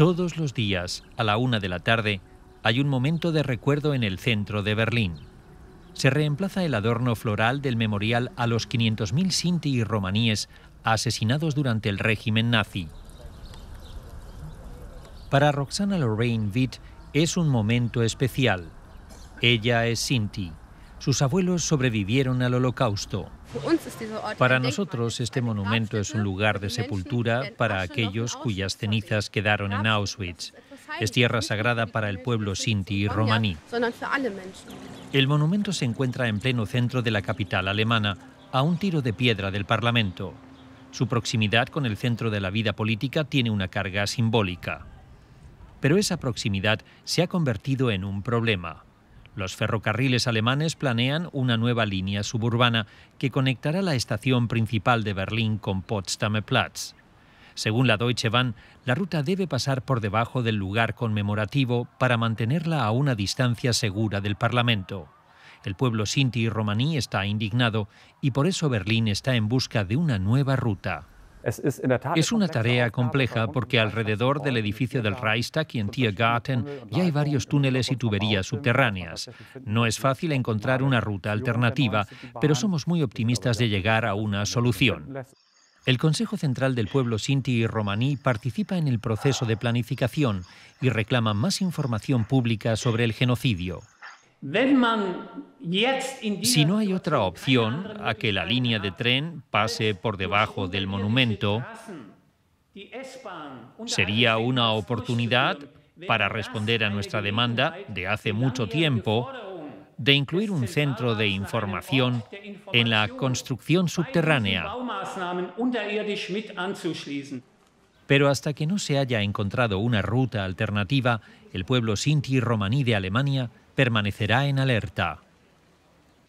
Todos los días, a la una de la tarde, hay un momento de recuerdo en el centro de Berlín. Se reemplaza el adorno floral del memorial a los 500.000 sinti y romaníes asesinados durante el régimen nazi. Para Roxana Lorraine Witt es un momento especial. Ella es sinti sus abuelos sobrevivieron al holocausto. Para nosotros este monumento es un lugar de sepultura para aquellos cuyas cenizas quedaron en Auschwitz. Es tierra sagrada para el pueblo sinti y romaní. El monumento se encuentra en pleno centro de la capital alemana, a un tiro de piedra del Parlamento. Su proximidad con el centro de la vida política tiene una carga simbólica. Pero esa proximidad se ha convertido en un problema. Los ferrocarriles alemanes planean una nueva línea suburbana que conectará la estación principal de Berlín con Potsdamer Platz. Según la Deutsche Bahn, la ruta debe pasar por debajo del lugar conmemorativo para mantenerla a una distancia segura del Parlamento. El pueblo sinti y romaní está indignado y por eso Berlín está en busca de una nueva ruta. Es una tarea compleja porque alrededor del edificio del Reichstag y en Tiergarten ya hay varios túneles y tuberías subterráneas. No es fácil encontrar una ruta alternativa, pero somos muy optimistas de llegar a una solución. El Consejo Central del Pueblo Sinti y Romaní participa en el proceso de planificación y reclama más información pública sobre el genocidio. Si no hay otra opción a que la línea de tren pase por debajo del monumento, sería una oportunidad para responder a nuestra demanda de hace mucho tiempo de incluir un centro de información en la construcción subterránea. Pero hasta que no se haya encontrado una ruta alternativa, el pueblo sinti romaní de Alemania permanecerá en alerta.